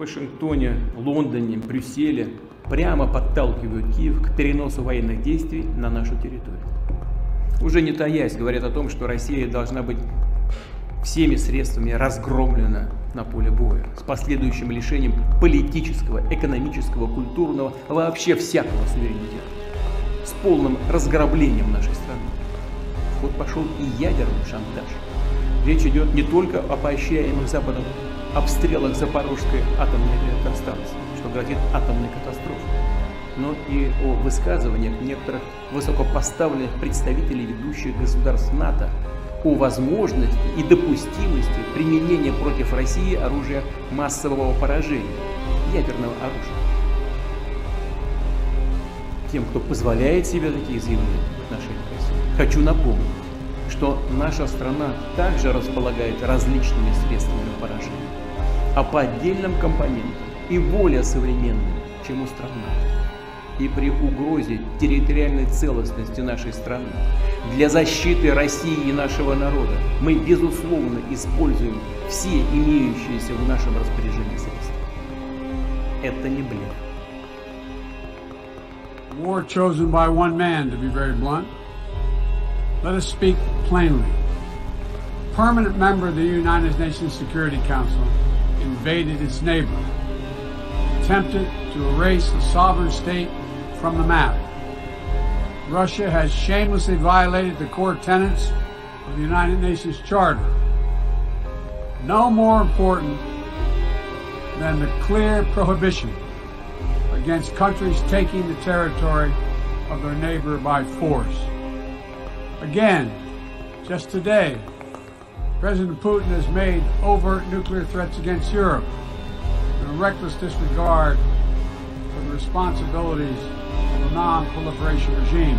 Вашингтоне, Лондоне, Брюсселе прямо подталкивают Киев к переносу военных действий на нашу территорию. Уже не таясь, говорят о том, что Россия должна быть всеми средствами разгромлена на поле боя, с последующим лишением политического, экономического, культурного, вообще всякого суверенитета, с полным разграблением нашей страны. Вот пошел и ядерный шантаж. Речь идет не только о поощряемых Западом обстрелах Запорожской атомной электростанции, что грозит атомной катастрофой, но и о высказываниях некоторых высокопоставленных представителей ведущих государств НАТО о возможности и допустимости применения против России оружия массового поражения, ядерного оружия. Тем, кто позволяет себе такие заявления в отношении России, хочу напомнить, что наша страна также располагает различными средствами поражения а по отдельным компонентам и более современным, чем у страны. И при угрозе территориальной целостности нашей страны, для защиты России и нашего народа, мы безусловно используем все имеющиеся в нашем распоряжении средства. Это не блин. War chosen by one man, to be very blunt. Let us speak plainly. Permanent member of the United Nations Security Council, invaded its neighbor, attempted to erase the sovereign state from the map. Russia has shamelessly violated the core tenets of the United Nations Charter. No more important than the clear prohibition against countries taking the territory of their neighbor by force. Again, just today, President Putin has made overt nuclear threats against Europe and a reckless disregard for the responsibilities of a non-proliferation regime.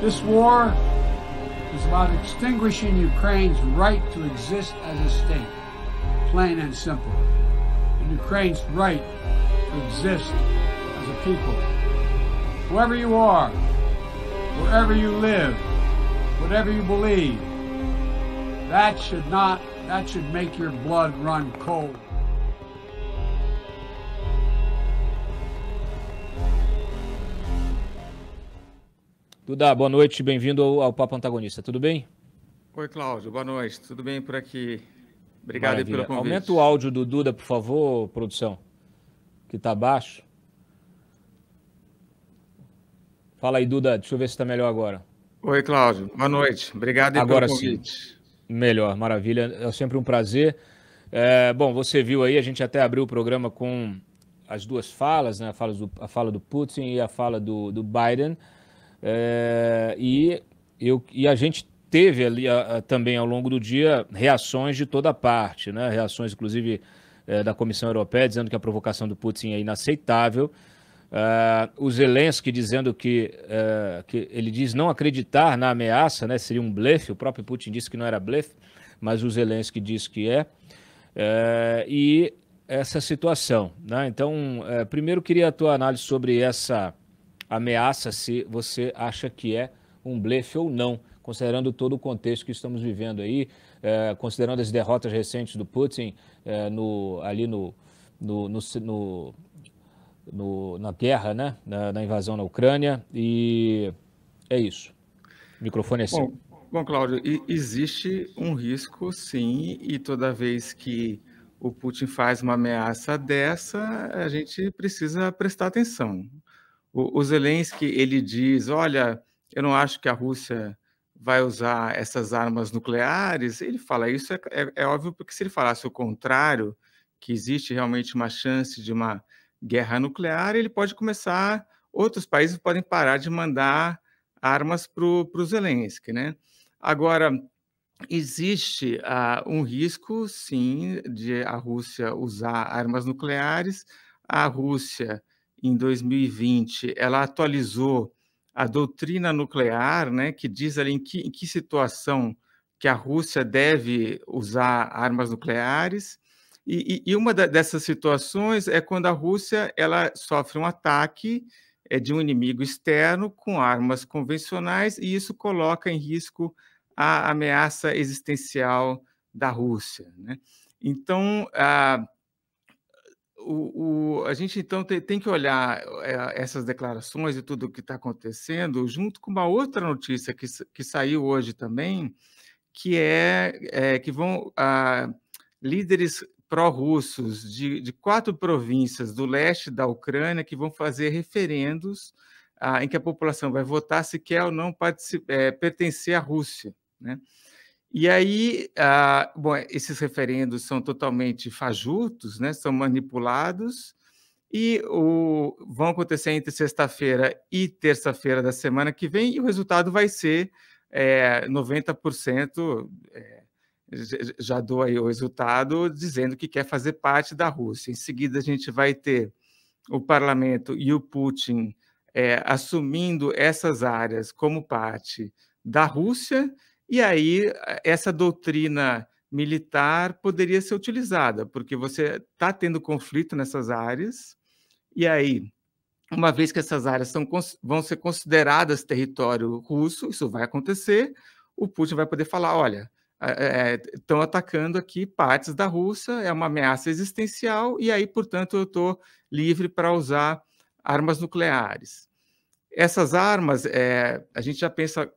This war is about extinguishing Ukraine's right to exist as a state, plain and simple, and Ukraine's right to exist as a people. Whoever you are, wherever you live, whatever you believe, That should not, that should make your blood run cold. Duda, boa noite, bem-vindo ao, Papo Antagonista, tudo bem? Oi, Cláudio, boa noite, tudo bem por aqui? Obrigado Maravilha. pelo convite. Aumenta o áudio do Duda, por favor, produção, que está baixo. Fala aí, Duda, deixa eu ver se está melhor agora. Oi, Cláudio, boa noite, obrigado agora pelo convite. Sim. Melhor, maravilha. É sempre um prazer. É, bom, você viu aí, a gente até abriu o programa com as duas falas, né? a, fala do, a fala do Putin e a fala do, do Biden. É, e, eu, e a gente teve ali a, a, também ao longo do dia reações de toda parte, né? reações inclusive é, da Comissão Europeia dizendo que a provocação do Putin é inaceitável. Uh, o Zelensky dizendo que, uh, que ele diz não acreditar na ameaça, né? seria um blefe, o próprio Putin disse que não era blefe, mas o Zelensky diz que é. Uh, e essa situação. Né? Então, uh, primeiro queria a tua análise sobre essa ameaça, se você acha que é um blefe ou não, considerando todo o contexto que estamos vivendo aí, eh, considerando as derrotas recentes do Putin eh, no, ali no, no, no, no no, na guerra, né? Na, na, invasão na Ucrânia. E é isso. O microfone é seu. Bom, bom Cláudio, existe um risco, sim, e toda vez que o Putin faz uma ameaça dessa, a gente precisa prestar atenção. O, o Zelensky, ele diz, olha, eu não acho que a Rússia vai usar essas armas nucleares, ele fala isso, é, é, é, óbvio, porque se ele falasse o contrário, que existe realmente uma chance de uma guerra nuclear, ele pode começar, outros países podem parar de mandar armas para o Zelensky, né? Agora, existe uh, um risco, sim, de a Rússia usar armas nucleares. A Rússia, em 2020, ela atualizou a doutrina nuclear, né, que diz ali em que, em que situação que a Rússia deve usar armas nucleares. E, e, uma dessas situações é quando a Rússia ela sofre um ataque eh, de um inimigo externo com armas convencionais, e isso coloca em risco a ameaça existencial da Rússia. Né? Então, a, ah, o, o, a gente então tem, tem que olhar eh, essas declarações e tudo o que está acontecendo, junto com uma outra notícia que, que saiu hoje também, que é, é que vão. A, ah, líderes pró-russos de, de, quatro províncias do leste da Ucrânia que vão fazer referendos ah, em que a população vai votar se quer ou não é, pertencer à Rússia. Né? E aí, ah, bom, esses referendos são totalmente fajutos, né? são manipulados, e o, vão acontecer entre sexta-feira e terça-feira da semana que vem, e o resultado vai ser é, 90% é, já dou aí o resultado, dizendo que quer fazer parte da Rússia. Em seguida, a gente vai ter o parlamento e o Putin é, assumindo essas áreas como parte da Rússia, e aí essa doutrina militar poderia ser utilizada, porque você está tendo conflito nessas áreas, e aí, uma vez que essas áreas são, vão ser consideradas território russo, isso vai acontecer, o Putin vai poder falar: olha, é, é, estão é, atacando aqui partes da Rússia, é uma ameaça existencial, e aí, portanto, eu estou livre para usar armas nucleares. Essas armas, é, a gente já pensa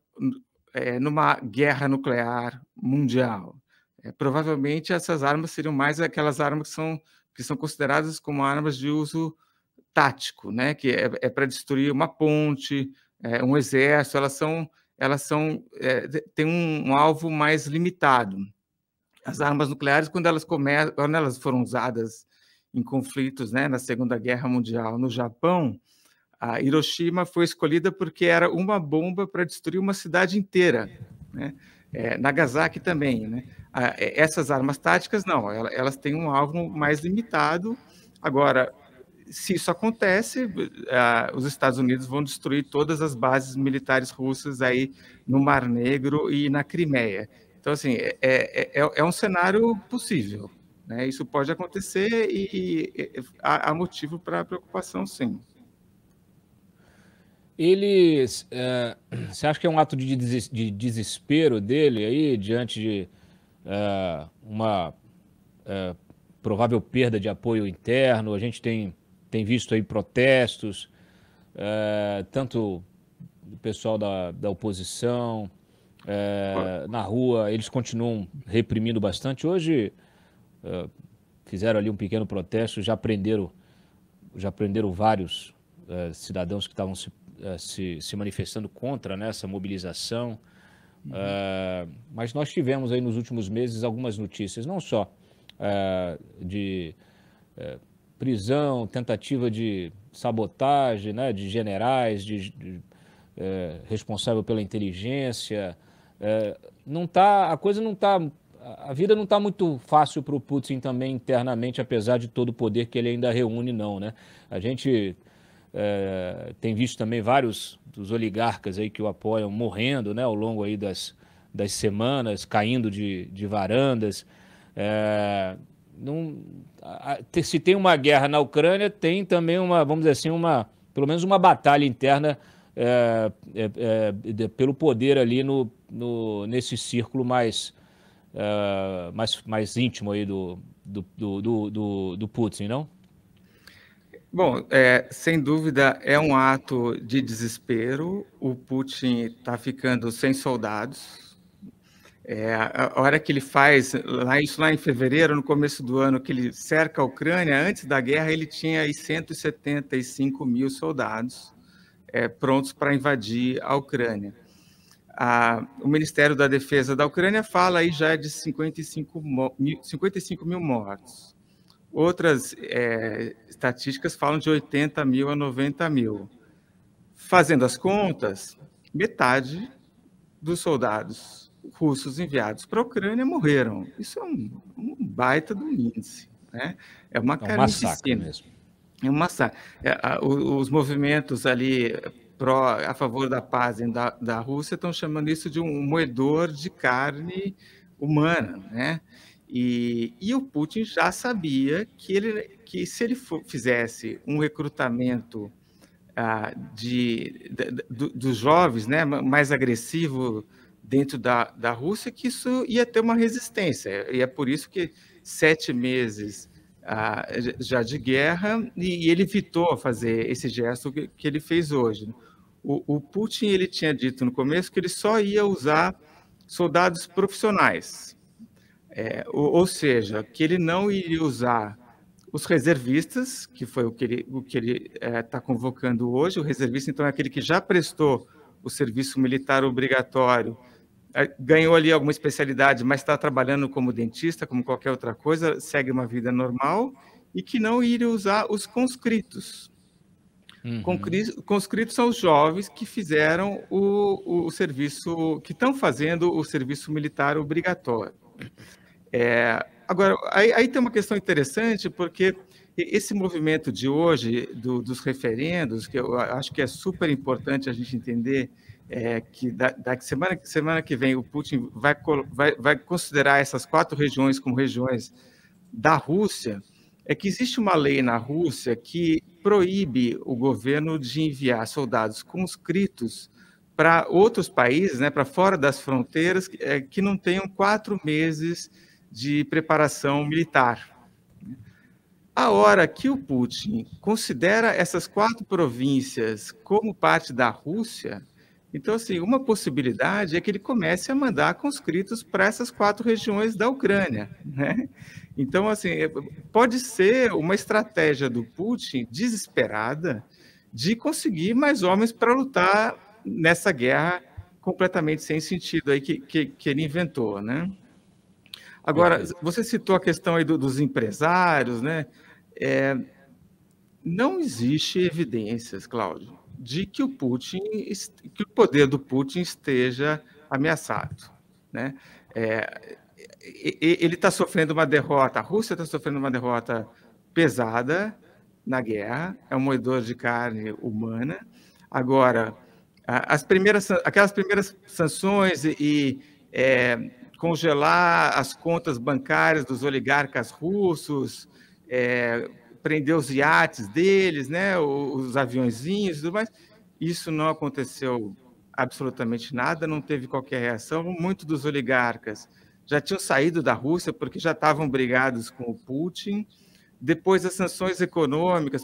é, numa guerra nuclear mundial. É, provavelmente essas armas seriam mais aquelas armas que são, que são consideradas como armas de uso tático, né? que é, para destruir uma ponte, um exército, elas são elas são é, eh, têm um, um, alvo mais limitado. As armas nucleares, quando elas, quando elas foram usadas em conflitos né, na Segunda Guerra Mundial no Japão, a Hiroshima foi escolhida porque era uma bomba para destruir uma cidade inteira. Né? É, Nagasaki também. Né? Ah, essas armas táticas, não, elas têm um alvo mais limitado. Agora, se isso acontece, os Estados Unidos vão destruir todas as bases militares russas aí no Mar Negro e na Crimeia. Então, assim, é, é, é um cenário possível. Né? Isso pode acontecer e, e há, há, motivo para preocupação, sim. eles é, você acha que é um ato de, des, de desespero dele aí, diante de uma provável perda de apoio interno? A gente tem tem visto aí protestos, é, tanto do pessoal da, da oposição, é, na rua, eles continuam reprimindo bastante. Hoje é, fizeram ali um pequeno protesto, já prenderam, já prenderam vários cidadãos que estavam se, se, se, manifestando contra né, essa mobilização. Uhum. mas nós tivemos aí nos últimos meses algumas notícias, não só de prisão, tentativa de sabotagem né, de generais, de, de é, responsável pela inteligência. É, não tá, a coisa não está. A vida não está muito fácil para o Putin também internamente, apesar de todo o poder que ele ainda reúne, não. Né? A gente é, tem visto também vários dos oligarcas aí que o apoiam morrendo né, ao longo aí das, das semanas, caindo de, de varandas. É, não, se tem uma guerra na Ucrânia, tem também uma, vamos dizer assim, uma, pelo menos uma batalha interna é, é, é, pelo poder ali no, no nesse círculo mais, é, mais, mais íntimo aí do, do, do, do, do Putin, não? Bom, é, sem dúvida é um ato de desespero. O Putin está ficando sem soldados, é, a hora que ele faz, lá, isso lá em fevereiro, no começo do ano, que ele cerca a Ucrânia, antes da guerra ele tinha aí 175 mil soldados é, prontos para invadir a Ucrânia. A, o Ministério da Defesa da Ucrânia fala aí já de 55 mil, 55 mil mortos. Outras é, estatísticas falam de 80 mil a 90 mil. Fazendo as contas, metade dos soldados russos enviados para a Ucrânia morreram. Isso é um, um baita do índice. Né? É uma é um massacre mesmo. É um massacre. É, a, os movimentos ali pró, a favor da paz da, da Rússia estão chamando isso de um moedor de carne humana, né? E, e o Putin já sabia que, ele, que se ele for, fizesse um recrutamento ah, de, de, de, dos jovens, né, mais agressivo dentro da, da Rússia que isso ia ter uma resistência. E é por isso que sete meses ah, já de guerra, e, e, ele evitou fazer esse gesto que, que ele fez hoje. O, o, Putin ele tinha dito no começo que ele só ia usar soldados profissionais, é, ou, ou, seja, que ele não iria usar os reservistas, que foi o que ele está o que ele, é, tá convocando hoje. O reservista, então, é aquele que já prestou o serviço militar obrigatório é, ganhou ali alguma especialidade, mas está trabalhando como dentista, como qualquer outra coisa, segue uma vida normal e que não iria usar os conscritos. Uhum. Conscritos são os jovens que fizeram o, o, serviço, que estão fazendo o serviço militar obrigatório. É, agora, aí, aí, tem uma questão interessante, porque esse movimento de hoje, do, dos referendos, que eu acho que é super importante a gente entender, é, que da, da, semana, semana que vem o Putin vai, vai, vai considerar essas quatro regiões como regiões da Rússia, é que existe uma lei na Rússia que proíbe o governo de enviar soldados conscritos para outros países, né, para fora das fronteiras, é, que não tenham quatro meses de preparação militar. A hora que o Putin considera essas quatro províncias como parte da Rússia, então, assim, uma possibilidade é que ele comece a mandar conscritos para essas quatro regiões da Ucrânia, né? Então, assim, é, pode ser uma estratégia do Putin desesperada de conseguir mais homens para lutar nessa guerra completamente sem sentido aí que, que, que ele inventou, né? Agora, você citou a questão aí do, dos empresários, né? É, não existe evidências, Cláudio, de que o Putin, que o poder do Putin esteja ameaçado, né? É, ele está sofrendo uma derrota, a Rússia está sofrendo uma derrota pesada na guerra, é um moedor de carne humana. Agora, as primeiras, aquelas primeiras sanções e é, congelar as contas bancárias dos oligarcas russos, é, prender os iates deles, né, os aviãozinhos e tudo mais. Isso não aconteceu absolutamente nada, não teve qualquer reação. Muitos dos oligarcas já tinham saído da Rússia porque já estavam brigados com o Putin. Depois, as sanções econômicas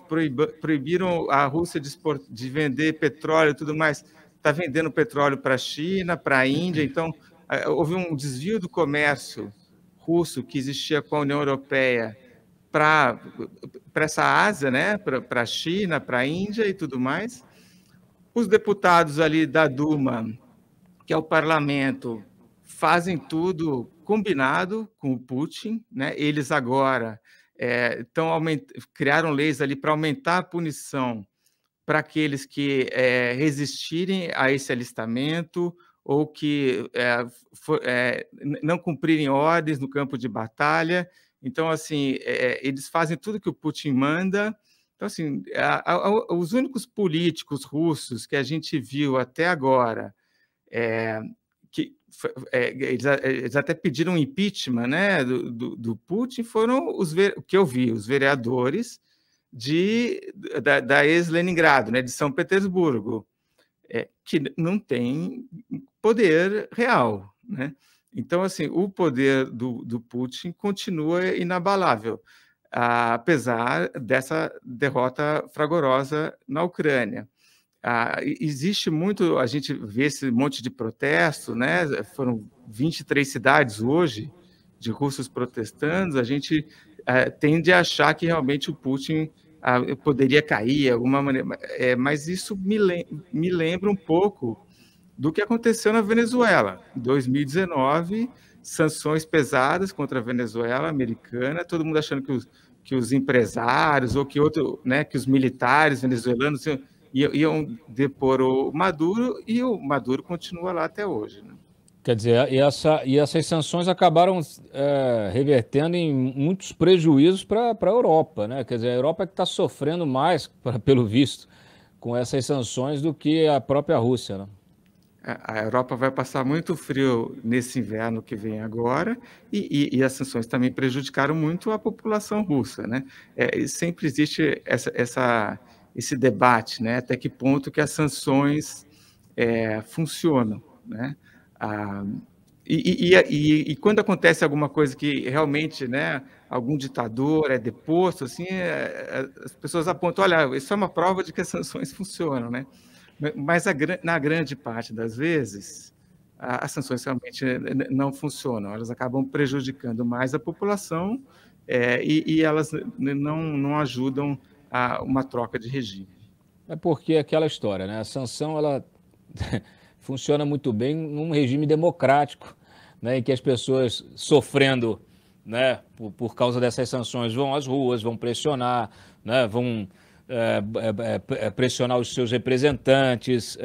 proibiram a Rússia de, de vender petróleo e tudo mais. Está vendendo petróleo para a China, para a Índia. Então, eh, houve um desvio do comércio russo que existia com a União Europeia para essa Ásia, né? para a China, para a Índia e tudo mais. Os deputados ali da Duma, que é o parlamento, fazem tudo combinado com o Putin. Né? Eles agora é, tão aument... criaram leis ali para aumentar a punição para aqueles que é, resistirem a esse alistamento ou que é, for, é, não cumprirem ordens no campo de batalha então, assim, é, é, eles fazem tudo que o Putin manda. Então, assim, a, a, os únicos políticos russos que a gente viu até agora, é, que é, eles, eles, até pediram impeachment né, do, do, do, Putin, foram os que eu vi, os vereadores de, da, da ex-Leningrado, né, de São Petersburgo, é, que não tem poder real. Né? Então, assim, o poder do, do Putin continua inabalável, apesar dessa derrota fragorosa na Ucrânia. Ah, existe muito, a gente vê esse monte de protesto, né? Foram 23 cidades hoje de russos protestando. A gente eh, tende a achar que realmente o Putin ah, poderia cair de alguma maneira, é, mas isso me, lem me lembra um pouco do que aconteceu na Venezuela. Em 2019, sanções pesadas contra a Venezuela americana, todo mundo achando que os, que os empresários ou que outro, né, que os militares venezuelanos iam, iam depor o Maduro e o Maduro continua lá até hoje. Né? Quer dizer, e, essa, e essas sanções acabaram é, revertendo em muitos prejuízos para a Europa, né? Quer dizer, a Europa é que está sofrendo mais, pra, pelo visto, com essas sanções do que a própria Rússia, né? a Europa vai passar muito frio nesse inverno que vem agora e, e, e as sanções também prejudicaram muito a população russa, né? É, sempre existe essa, essa, esse debate, né? Até que ponto que as sanções é, funcionam, né? Ah, e, e, quando acontece alguma coisa que realmente, né? Algum ditador é deposto, assim, é, é, as pessoas apontam, olha, isso é uma prova de que as sanções funcionam, né? Mas a, na grande parte das vezes, a, as sanções realmente eh, não funcionam, elas acabam prejudicando mais a população é, e, e, elas não, não ajudam a uma troca de regime. É porque é aquela história, né? A sanção ela funciona muito bem num regime democrático, né? Em que as pessoas sofrendo, né? Por, por causa dessas sanções vão às ruas, vão pressionar, né? Vão eh, eh, eh, pressionar os seus representantes,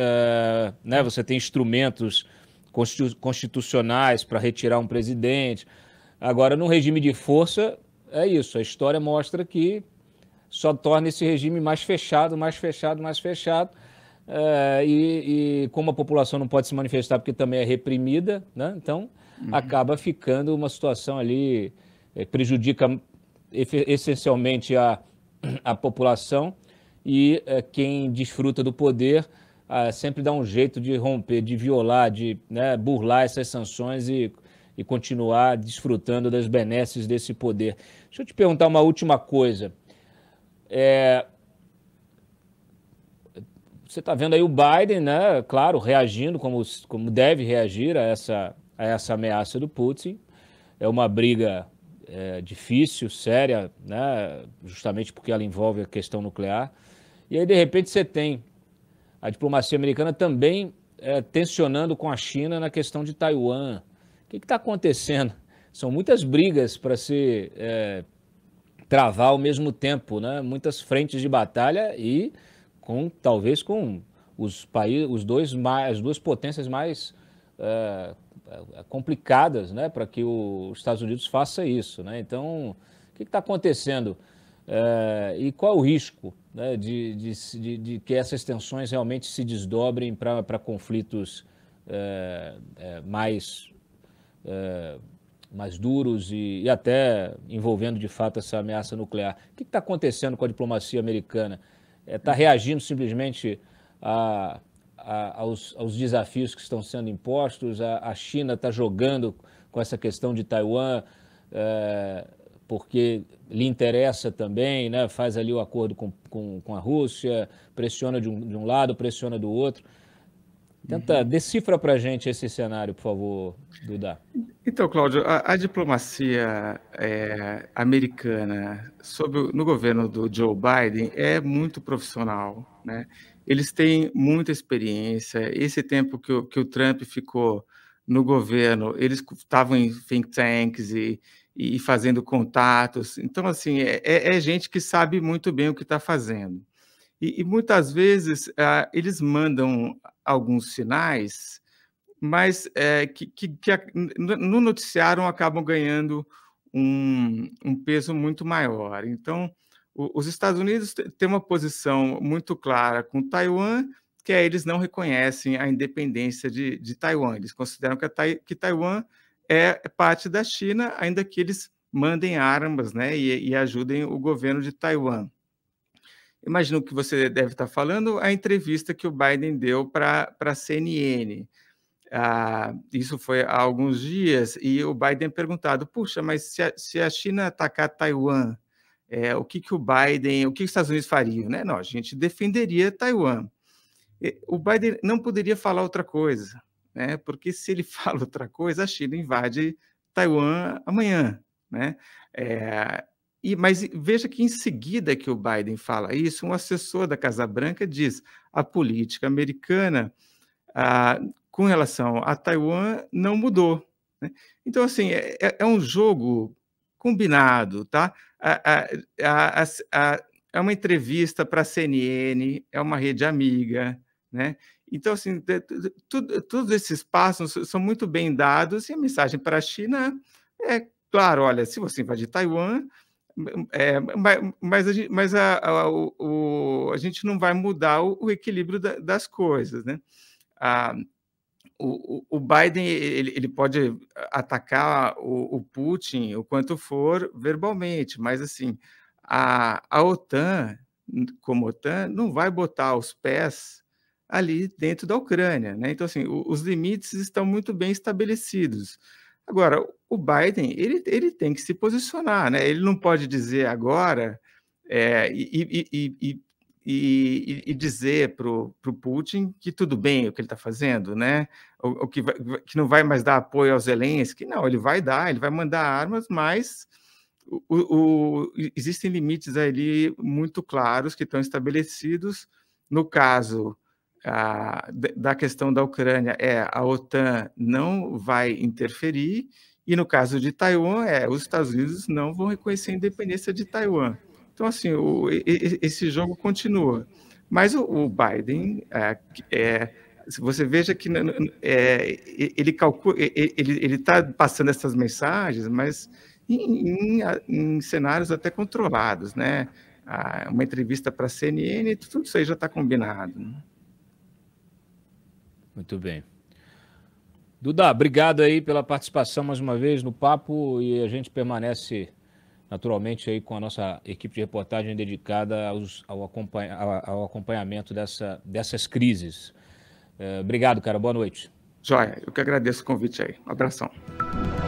né? você tem instrumentos constitucionais para retirar um presidente. Agora, no regime de força, é isso. A história mostra que só torna esse regime mais fechado, mais fechado, mais fechado. e, e, como a população não pode se manifestar porque também é reprimida, né? então uhum. acaba ficando uma situação ali, eh, prejudica essencialmente a, a população e é, quem desfruta do poder ah, sempre dá um jeito de romper, de violar, de né, burlar essas sanções e, e continuar desfrutando das benesses desse poder. Deixa eu te perguntar uma última coisa. É, você está vendo aí o Biden, né? Claro, reagindo como, como deve reagir a essa, a essa ameaça do Putin. É uma briga é, difícil, séria, né? justamente porque ela envolve a questão nuclear. E aí, de repente, você tem a diplomacia americana também é, tensionando com a China na questão de Taiwan. O que está acontecendo? São muitas brigas para se é, travar ao mesmo tempo, né? muitas frentes de batalha e com talvez com os países, os dois mais, as duas potências mais é, complicadas né, para que os Estados Unidos faça isso. Né? Então, o que está acontecendo? É, e qual é o risco né, de, de, de, de, que essas tensões realmente se desdobrem para conflitos é, mais, mais duros e, e, até envolvendo de fato essa ameaça nuclear? O que está acontecendo com a diplomacia americana? Está reagindo simplesmente a a, aos, aos, desafios que estão sendo impostos. A, a China está jogando com essa questão de Taiwan, é, porque lhe interessa também, né? faz ali o acordo com, com, com a Rússia, pressiona de um, de um, lado, pressiona do outro. Tenta, uhum. decifra para a gente esse cenário, por favor, Duda. Então, Cláudio, a, a diplomacia é, americana sob, no governo do Joe Biden é muito profissional, né? eles têm muita experiência. Esse tempo que o, que o Trump ficou no governo, eles estavam em think tanks e, e fazendo contatos. Então, assim, é, é, é, gente que sabe muito bem o que está fazendo. E, e, muitas vezes ah, eles mandam alguns sinais, mas é, que, que, que, no noticiário acabam ganhando um, um peso muito maior. Então, os Estados Unidos têm uma posição muito clara com Taiwan, que é eles não reconhecem a independência de, de Taiwan. Eles consideram que, tai, que, Taiwan é parte da China, ainda que eles mandem armas né, e, e ajudem o governo de Taiwan. Imagino que você deve estar falando a entrevista que o Biden deu para a CNN. Ah, isso foi há alguns dias, e o Biden perguntado: puxa, mas se a, se a China atacar Taiwan, é, o que, que o Biden, o que, que os Estados Unidos fariam, né? Não, a gente defenderia Taiwan. O Biden não poderia falar outra coisa, né? Porque se ele fala outra coisa, a China invade Taiwan amanhã, né? É, e, mas veja que em seguida que o Biden fala isso, um assessor da Casa Branca diz: a política americana ah, com relação a Taiwan não mudou. Né? Então, assim, é, é, é um jogo combinado, tá? A, a, a, é uma entrevista para a CNN, é uma rede amiga, né? Então, assim, todos esses passos são muito bem dados e a mensagem para a China é, claro, olha, se você invadir Taiwan, é, mas, a gente, mas a, a, o, a gente não vai mudar o, o equilíbrio da, das coisas, né? Ah, o, o Biden ele, ele pode atacar o, o, Putin o quanto for verbalmente, mas assim a, a OTAN como OTAN não vai botar os pés ali dentro da Ucrânia, né? Então assim o, os limites estão muito bem estabelecidos. Agora o Biden ele, ele tem que se posicionar, né? Ele não pode dizer agora é, e, e, e, e e, e, dizer para o Putin que tudo bem o que ele está fazendo, né? O, o que, vai, que, não vai mais dar apoio ao Zelensky. Não, ele vai dar, ele vai mandar armas, mas o, o, existem limites ali muito claros que estão estabelecidos. No caso a, da questão da Ucrânia, é a OTAN não vai interferir, e no caso de Taiwan, é os Estados Unidos não vão reconhecer a independência de Taiwan. Então, assim, o, esse jogo continua. Mas o, o Biden, é, é, você veja que é, ele calcula, ele está passando essas mensagens, mas em, em, em cenários até controlados, né? Ah, uma entrevista para a CNN, tudo isso aí já está combinado. Né? Muito bem. Duda, obrigado aí pela participação mais uma vez no papo e a gente permanece naturalmente aí com a nossa equipe de reportagem dedicada aos, ao, acompanha, ao, acompanhamento dessa, dessas crises. É, obrigado, cara. Boa noite. Joia, eu que agradeço o convite aí. Um abração.